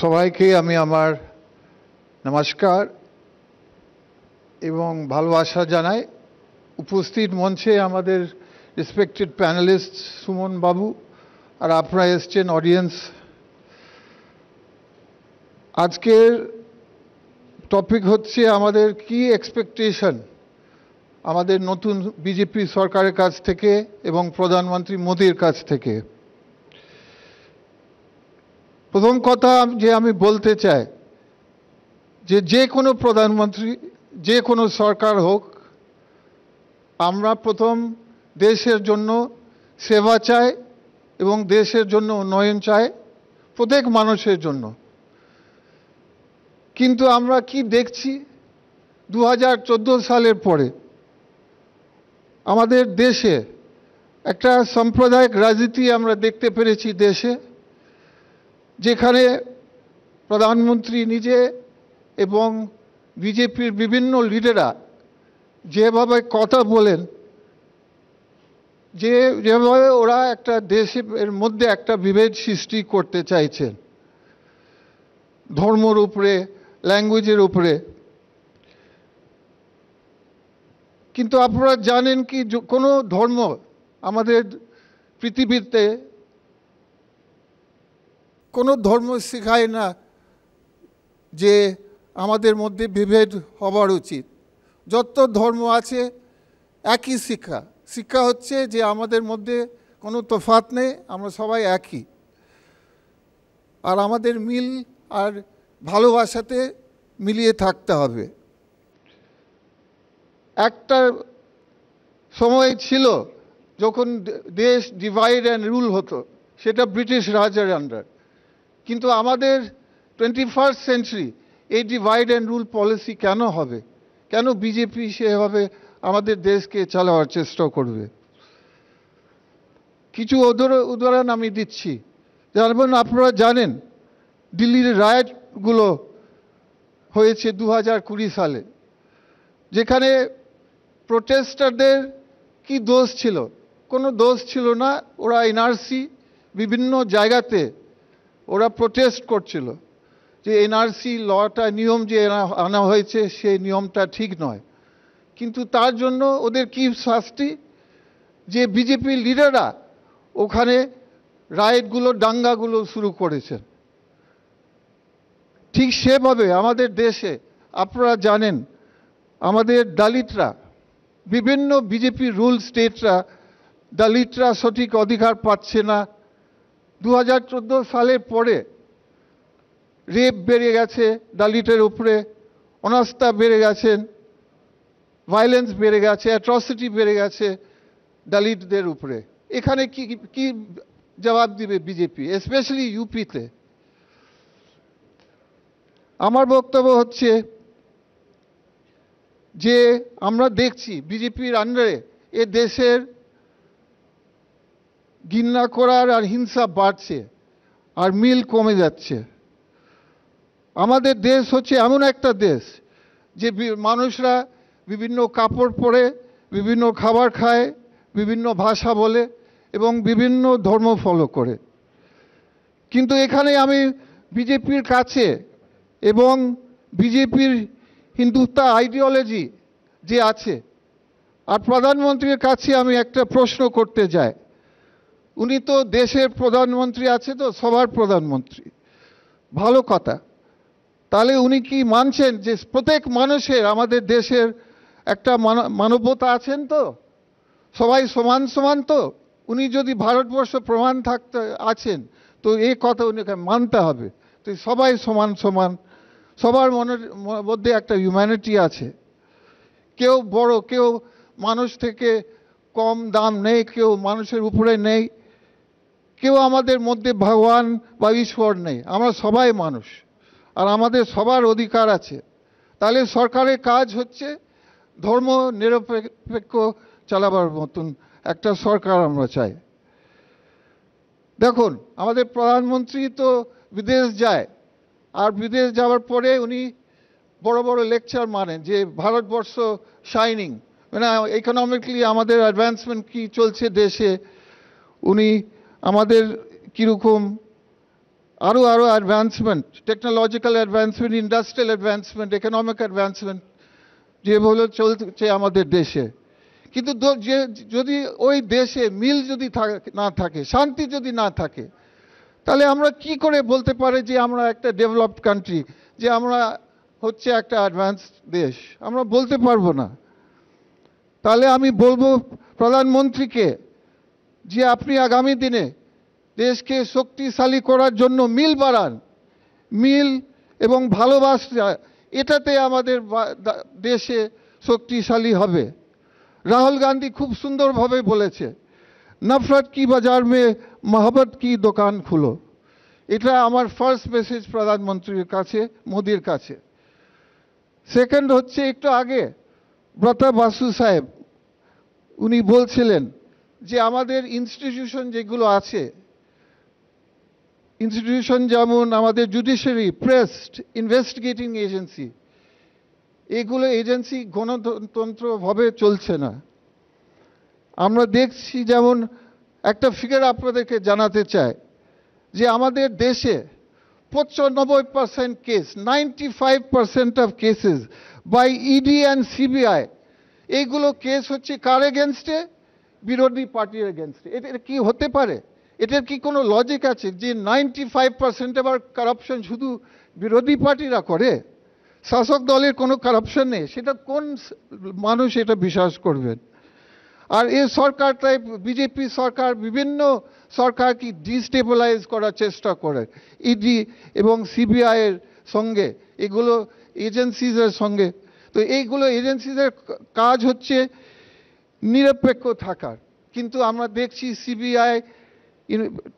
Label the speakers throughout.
Speaker 1: সবাইকে আমি আমার নমস্কার এবং ভালোবাসা জানাই উপস্থিত মঞ্চে আমাদের রেসপেক্টেড প্যানেলিস্ট সুমন বাবু আর আপনারা এসছেন অডিয়েন্স আজকের টপিক হচ্ছে আমাদের কি এক্সপেকটেশন আমাদের নতুন বিজেপি সরকারের কাছ থেকে এবং প্রধানমন্ত্রী মোদীর কাছ থেকে প্রথম কথা যে আমি বলতে চাই যে যে কোনো প্রধানমন্ত্রী যে কোনো সরকার হোক আমরা প্রথম দেশের জন্য সেবা চাই এবং দেশের জন্য উন্নয়ন চাই প্রত্যেক মানুষের জন্য কিন্তু আমরা কি দেখছি দু হাজার সালের পরে আমাদের দেশে একটা সাম্প্রদায়িক রাজনীতি আমরা দেখতে পেরেছি দেশে যেখানে প্রধানমন্ত্রী নিজে এবং বিজেপির বিভিন্ন লিডাররা যেভাবে কথা বলেন যে যেভাবে ওরা একটা দেশের মধ্যে একটা বিভেদ সৃষ্টি করতে চাইছেন ধর্মর উপরে ল্যাঙ্গুয়েজের উপরে কিন্তু আপনারা জানেন কি কোনো ধর্ম আমাদের পৃথিবীতে কোনো ধর্ম শেখায় না যে আমাদের মধ্যে বিভেদ হওয়ার উচিত যত ধর্ম আছে একই শিক্ষা শিক্ষা হচ্ছে যে আমাদের মধ্যে কোনো তফাত নেই আমরা সবাই একই আর আমাদের মিল আর ভালোবাসাতে মিলিয়ে থাকতে হবে একটা সময় ছিল যখন দেশ ডিভাইড অ্যান্ড রুল হতো সেটা ব্রিটিশ রাজার আন্ডার কিন্তু আমাদের টোয়েন্টি ফার্স্ট সেঞ্চুরি এই ডিভাইড অ্যান্ড রুল পলিসি কেন হবে কেন বিজেপি সেভাবে আমাদের দেশকে চালাওয়ার চেষ্টা করবে কিছু উদাহরণ আমি দিচ্ছি যেমন মানে আপনারা জানেন দিল্লির রায়গুলো হয়েছে দু হাজার কুড়ি সালে যেখানে প্রোটেস্টারদের কি দোষ ছিল কোনো দোষ ছিল না ওরা এনআরসি বিভিন্ন জায়গাতে ওরা প্রোটেস্ট করছিল যে এনআরসি লটা নিয়ম যে আনা হয়েছে সেই নিয়মটা ঠিক নয় কিন্তু তার জন্য ওদের কি শাস্তি যে বিজেপি লিডাররা ওখানে রায়েটগুলো দাঙ্গাগুলো শুরু করেছেন ঠিক সেভাবে আমাদের দেশে আপনারা জানেন আমাদের দালিতরা বিভিন্ন বিজেপি রুল স্টেটরা দলিতরা সঠিক অধিকার পাচ্ছে না দু সালের পরে রেপ বেড়ে গেছে দালিটের উপরে অনাস্থা বেড়ে গেছেন ভাইলেন্স বেড়ে গেছে অ্যাট্রসিটি বেড়ে গেছে দালিতদের উপরে এখানে কি কি জবাব দিবে বিজেপি স্পেশালি ইউপিতে আমার বক্তব্য হচ্ছে যে আমরা দেখছি বিজেপির আন্ডারে এ দেশের ঘৃণা করার আর হিংসা বাড়ছে আর মিল কমে যাচ্ছে আমাদের দেশ হচ্ছে এমন একটা দেশ যে মানুষরা বিভিন্ন কাপড় পরে বিভিন্ন খাবার খায় বিভিন্ন ভাষা বলে এবং বিভিন্ন ধর্ম ফলো করে কিন্তু এখানে আমি বিজেপির কাছে এবং বিজেপির হিন্দুত্বা আইডিওলজি যে আছে আর প্রধানমন্ত্রীর কাছে আমি একটা প্রশ্ন করতে যাই উনি তো দেশের প্রধানমন্ত্রী আছে তো সবার প্রধানমন্ত্রী ভালো কথা তাহলে উনি কি মানছেন যে প্রত্যেক মানুষের আমাদের দেশের একটা মানবতা আছেন তো সবাই সমান সমান তো উনি যদি ভারতবর্ষ প্রমাণ থাকতে আছেন তো এই কথা উনিকে মানতে হবে তো সবাই সমান সমান সবার মনের মধ্যে একটা হিউম্যানিটি আছে কেউ বড় কেউ মানুষ থেকে কম দাম নেই কেউ মানুষের উপরে নেই কেউ আমাদের মধ্যে ভগবান বা ঈশ্বর নেই আমরা সবাই মানুষ আর আমাদের সবার অধিকার আছে তাহলে সরকারের কাজ হচ্ছে ধর্ম নিরপেক্ষ চালাবার মতন একটা সরকার আমরা চাই দেখুন আমাদের প্রধানমন্ত্রী তো বিদেশ যায় আর বিদেশ যাওয়ার পরে উনি বড় বড় লেকচার মানেন যে ভারতবর্ষ শাইনিং মানে ইকোনমিকলি আমাদের অ্যাডভান্সমেন্ট কি চলছে দেশে উনি আমাদের কীরকম আরও আরও advancement technological advancement industrial advancement economic advancement যেভাবে চলছে আমাদের দেশে কিন্তু যে যদি ওই দেশে মিল যদি না থাকে শান্তি যদি না থাকে তাহলে আমরা কি করে বলতে পারে যে আমরা একটা ডেভেলপড কান্ট্রি যে আমরা হচ্ছে একটা অ্যাডভান্স দেশ আমরা বলতে পারবো না তাহলে আমি বলবো প্রধানমন্ত্রীকে যে আপনি আগামী দিনে দেশকে শক্তিশালী করার জন্য মিল বাড়ান মিল এবং ভালোবাসা এটাতে আমাদের দেশে শক্তিশালী হবে রাহুল গান্ধী খুব সুন্দরভাবে বলেছে নফরত কি বাজার মে মহবত কি দোকান খুলো এটা আমার ফার্স্ট মেসেজ প্রধানমন্ত্রীর কাছে মোদির কাছে সেকেন্ড হচ্ছে একটু আগে ব্রতা বাসু সাহেব উনি বলছিলেন যে আমাদের ইনস্টিটিউশন যেগুলো আছে ইনস্টিটিউশন যেমন আমাদের জুডিশিয়ারি প্রেস ইনভেস্টিগেটিং এজেন্সি এগুলো এজেন্সি গণতন্ত্রভাবে চলছে না আমরা দেখছি যেমন একটা ফিগার আপনাদেরকে জানাতে চাই যে আমাদের দেশে পঁচানব্বই percent case ninety five percent of cases by ED and CBI এইগুলো কেস হচ্ছে কার এগেনস্টে বিরোধী পার্টির এগেনস্টে এটা কি হতে পারে এটার কি কোনো লজিক আছে যে নাইনটি ফাইভ পার্সেন্ট আবার কারাপশন শুধু বিরোধী পার্টিরা করে শাসক দলের কোনো কারাপশন নেই সেটা কোন মানুষ এটা বিশ্বাস করবেন আর এ সরকার তাই বিজেপি সরকার বিভিন্ন সরকারকে ডিস্টেবিলাইজ করার চেষ্টা করে ইডি e এবং সিবিআইয়ের সঙ্গে এগুলো এজেন্সিজের সঙ্গে তো এইগুলো এজেন্সিজের কাজ হচ্ছে নিরপেক্ষ থাকার কিন্তু আমরা দেখছি সিবিআই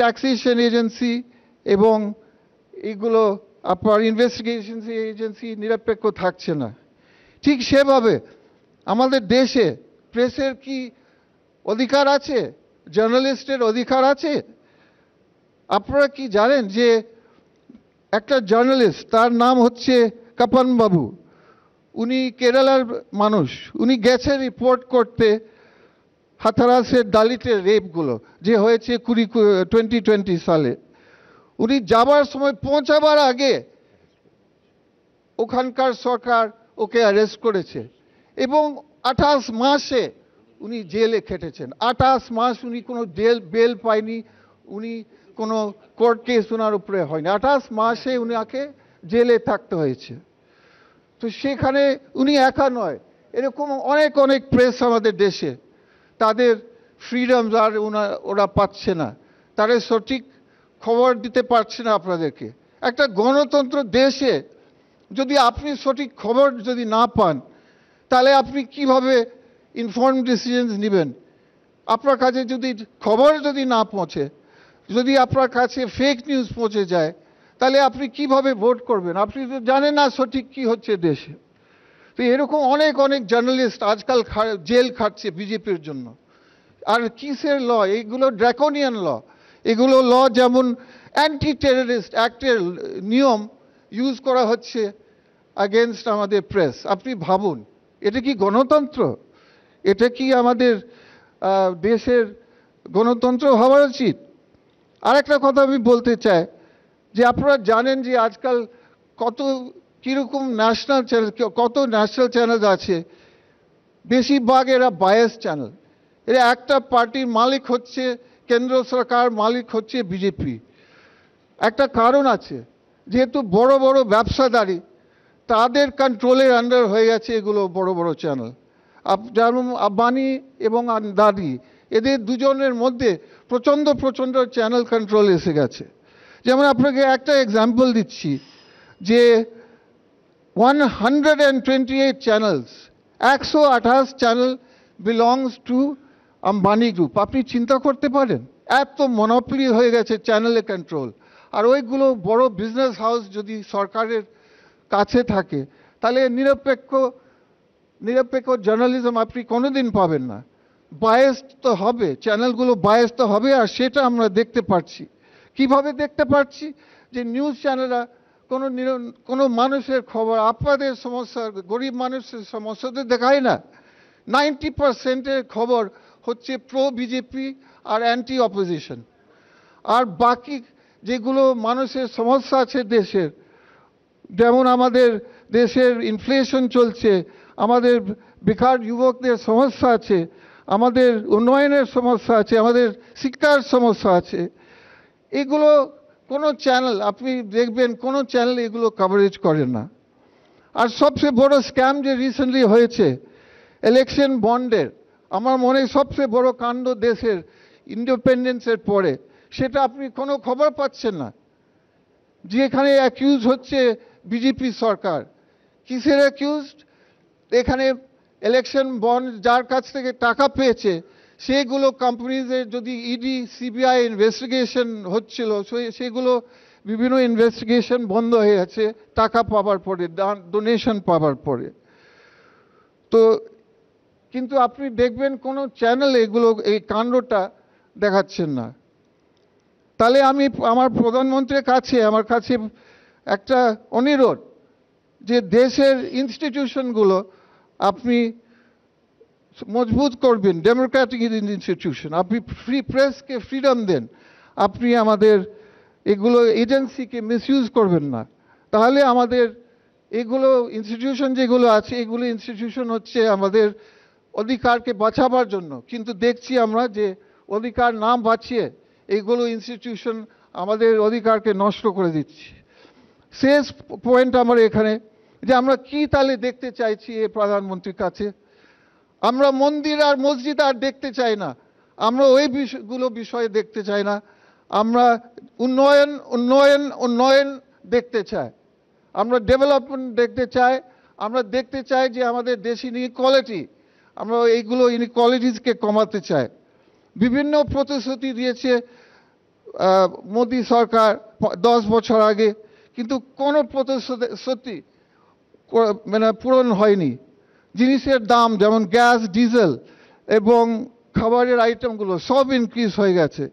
Speaker 1: ট্যাক্সেশন এজেন্সি এবং এগুলো আপনার ইনভেস্টিগেশন এজেন্সি নিরপেক্ষ থাকছে না ঠিক সেভাবে আমাদের দেশে প্রেসের কি অধিকার আছে জার্নালিস্টের অধিকার আছে আপনারা কি জানেন যে একটা জার্নালিস্ট তার নাম হচ্ছে কাপানবাবু উনি কেরালার মানুষ উনি গেছে রিপোর্ট করতে হাথারাসের দালিতের রেপগুলো যে হয়েছে কুড়ি টোয়েন্টি টোয়েন্টি সালে উনি যাবার সময় পৌঁছাবার আগে ওখানকার সরকার ওকে অ্যারেস্ট করেছে এবং আঠাশ মাসে উনি জেলে খেটেছেন আঠাশ মাস উনি কোনো জেল বেল পায়নি উনি কোনো কোর্ট কেস ওনার উপরে হয়নি আঠাশ মাসে উনাকে জেলে থাকতে হয়েছে তো সেখানে উনি একা নয় এরকম অনেক অনেক প্রেস আমাদের দেশে তাদের ফ্রিডমস আর ওরা পাচ্ছে না তাদের সঠিক খবর দিতে পারছে না আপনাদেরকে একটা গণতন্ত্র দেশে যদি আপনি সঠিক খবর যদি না পান তাহলে আপনি কিভাবে ইনফর্ম ডিসিশনস নেবেন আপনার কাছে যদি খবর যদি না পৌঁছে যদি আপনার কাছে ফেক নিউজ পৌঁছে যায় তাহলে আপনি কিভাবে ভোট করবেন আপনি তো জানেন না সঠিক কি হচ্ছে দেশে তো এরকম অনেক অনেক জার্নালিস্ট আজকাল জেল খাটছে বিজেপির জন্য আর কিসের ল এইগুলো ড্র্যাকোনিয়ান ল এগুলো ল যেমন অ্যান্টি টেররিস্ট অ্যাক্টের নিয়ম ইউজ করা হচ্ছে আগেনস্ট আমাদের প্রেস আপনি ভাবুন এটা কি গণতন্ত্র এটা কি আমাদের দেশের গণতন্ত্র হওয়া উচিত আরেকটা কথা আমি বলতে চাই যে আপনারা জানেন যে আজকাল কত কীরকম ন্যাশনাল চ্যানেল কত ন্যাশনাল চ্যানেল আছে বেশিরভাগ এরা বায়াস চ্যানেল এরা একটা পার্টির মালিক হচ্ছে কেন্দ্র সরকার মালিক হচ্ছে বিজেপি একটা কারণ আছে যেহেতু বড় বড় ব্যবসাদারী তাদের কন্ট্রোলের আন্ডার হয়ে গেছে এগুলো বড় বড় চ্যানেল যেমন আব্বানি এবং দাদি এদের দুজনের মধ্যে প্রচণ্ড প্রচণ্ড চ্যানেল কন্ট্রোল এসে গেছে যেমন আপনাকে একটা এক্সাম্পল দিচ্ছি যে 128 channels. 128 channel belongs to Ambani group আপনি চিন্তা করতে পারেন এত মনোপলি হয়ে গেছে চ্যানেলে কন্ট্রোল আর ওইগুলো বড় বিজনেস হাউস যদি সরকারের কাছে থাকে তাহলে নিরপেক্ষ নিরপেক্ষ জার্নালিজম আপনি কোনোদিন পাবেন না বায়াস তো হবে চ্যানেলগুলো বায়াস তো হবে আর সেটা আমরা দেখতে পাচ্ছি কিভাবে দেখতে পাচ্ছি যে নিউজ চ্যানেলরা কোনো কোনো মানুষের খবর আপনাদের সমস্যা গরিব মানুষের সমস্যা তো দেখায় না নাইনটি পারসেন্টের খবর হচ্ছে প্রো বিজেপি আর অ্যান্টি অপোজিশন আর বাকি যেগুলো মানুষের সমস্যা আছে দেশের যেমন আমাদের দেশের ইনফ্লেশন চলছে আমাদের বেকার যুবকদের সমস্যা আছে আমাদের উন্নয়নের সমস্যা আছে আমাদের শিক্ষার সমস্যা আছে এগুলো কোনো চ্যানেল আপনি দেখবেন কোনো চ্যানেল এগুলো কভারেজ করে না আর সবচেয়ে বড় স্ক্যাম যে রিসেন্টলি হয়েছে ইলেকশন বন্ডের আমার মনে সবচেয়ে বড় কাণ্ড দেশের ইন্ডিপেন্ডেন্সের পরে সেটা আপনি কোনো খবর পাচ্ছেন না যেখানে অ্যাকিউজ হচ্ছে বিজেপি সরকার কিসের অ্যাকিউজড এখানে ইলেকশন বন্ড যার কাছ থেকে টাকা পেয়েছে সেগুলো কোম্পানিজের যদি ইডি সিবিআই ইনভেস্টিগেশন হচ্ছিল সেগুলো বিভিন্ন ইনভেস্টিগেশন বন্ধ হয়ে আছে টাকা পাওয়ার পরে ডোনেশন পাওয়ার পরে তো কিন্তু আপনি দেখবেন কোনো চ্যানেল এগুলো এই কাণ্ডটা দেখাচ্ছেন না তাহলে আমি আমার প্রধানমন্ত্রীর কাছে আমার কাছে একটা অনুরোধ যে দেশের ইনস্টিটিউশনগুলো আপনি মজবুত করবেন ডেমোক্রেটিক ইনস্টিটিউশন আপনি ফ্রি প্রেসকে ফ্রিডম দেন আপনি আমাদের এগুলো এজেন্সিকে মিসইউজ করবেন না তাহলে আমাদের এগুলো ইনস্টিটিউশন যেগুলো আছে এগুলো ইনস্টিটিউশন হচ্ছে আমাদের অধিকারকে বাঁচাবার জন্য কিন্তু দেখছি আমরা যে অধিকার নাম বাঁচিয়ে এইগুলো ইনস্টিটিউশন আমাদের অধিকারকে নষ্ট করে দিচ্ছে শেষ পয়েন্ট আমার এখানে যে আমরা কি তাহলে দেখতে চাইছি এ প্রধানমন্ত্রীর কাছে আমরা মন্দির আর মসজিদ আর দেখতে চাই না আমরা ওই বিষয়গুলো বিষয়ে দেখতে চাই না আমরা উন্নয়ন উন্নয়ন উন্নয়ন দেখতে চাই আমরা ডেভেলপমেন্ট দেখতে চাই আমরা দেখতে চাই যে আমাদের দেশি ইনইকোয়ালিটি আমরা এইগুলো ইনইকোয়ালিটিসকে কমাতে চাই বিভিন্ন প্রতিশ্রুতি দিয়েছে মোদী সরকার দশ বছর আগে কিন্তু কোনো প্রতিশ্রুতি মানে পূরণ হয়নি জিনিসের দাম যেমন গ্যাস ডিজেল এবং খাবারের আইটেমগুলো সব ইনক্রিজ হয়ে গেছে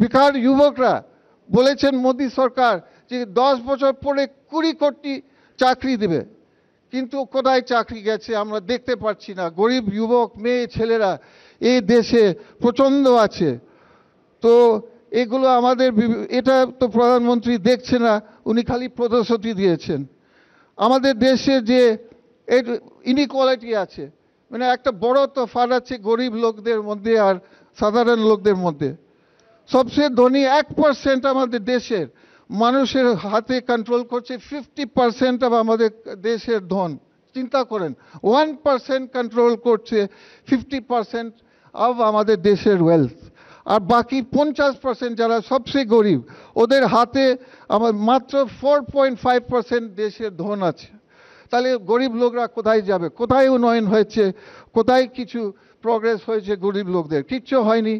Speaker 1: বিকার যুবকরা বলেছেন মোদী সরকার যে দশ বছর পরে কুড়ি কোটি চাকরি দেবে কিন্তু কোথায় চাকরি গেছে আমরা দেখতে পাচ্ছি না গরিব যুবক মেয়ে ছেলেরা এই দেশে প্রচণ্ড আছে তো এগুলো আমাদের এটা তো প্রধানমন্ত্রী দেখছে না উনি খালি প্রতিশ্রুতি দিয়েছেন আমাদের দেশে যে এর ইনিকোয়ালিটি আছে মানে একটা বড় ফার আছে গরিব লোকদের মধ্যে আর সাধারণ লোকদের মধ্যে সবচেয়ে ধনী এক পার্সেন্ট আমাদের দেশের মানুষের হাতে কন্ট্রোল করছে ফিফটি পার্সেন্ট অব আমাদের দেশের ধন চিন্তা করেন ওয়ান পার্সেন্ট কন্ট্রোল করছে ফিফটি পার্সেন্ট অব আমাদের দেশের ওয়েলথ আর বাকি পঞ্চাশ পার্সেন্ট যারা সবচেয়ে গরিব ওদের হাতে আমার মাত্র ফোর পয়েন্ট ফাইভ পার্সেন্ট দেশের ধন আছে তাহলে গরিব লোকরা কোথায় যাবে কোথায় উন্নয়ন হয়েছে কোথায় কিছু প্রগ্রেস হয়েছে গরিব লোকদের কিচ্ছু হয়নি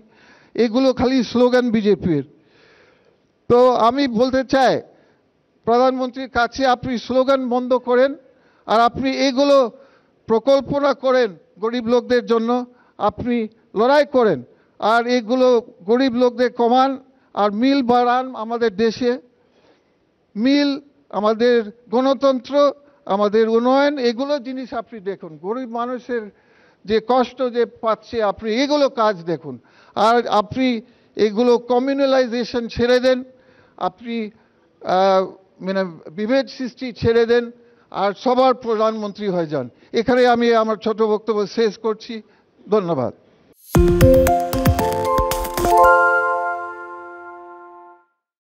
Speaker 1: এগুলো খালি স্লোগান বিজেপির তো আমি বলতে চাই প্রধানমন্ত্রীর কাছে আপনি স্লোগান বন্ধ করেন আর আপনি এগুলো প্রকল্পনা করেন গরিব লোকদের জন্য আপনি লড়াই করেন আর এগুলো গরিব লোকদের কমান আর মিল বাড়ান আমাদের দেশে মিল আমাদের গণতন্ত্র আমাদের উন্নয়ন এগুলো জিনিস আপনি দেখুন গরিব মানুষের যে কষ্ট যে পাচ্ছে আপনি এগুলো কাজ দেখুন আর আপনি এগুলো কমিউনালাইজেশন ছেড়ে দেন আপনি মানে বিভেদ সৃষ্টি ছেড়ে দেন আর সবার প্রধানমন্ত্রী হয়ে যান এখানে আমি আমার ছোট বক্তব্য শেষ করছি ধন্যবাদ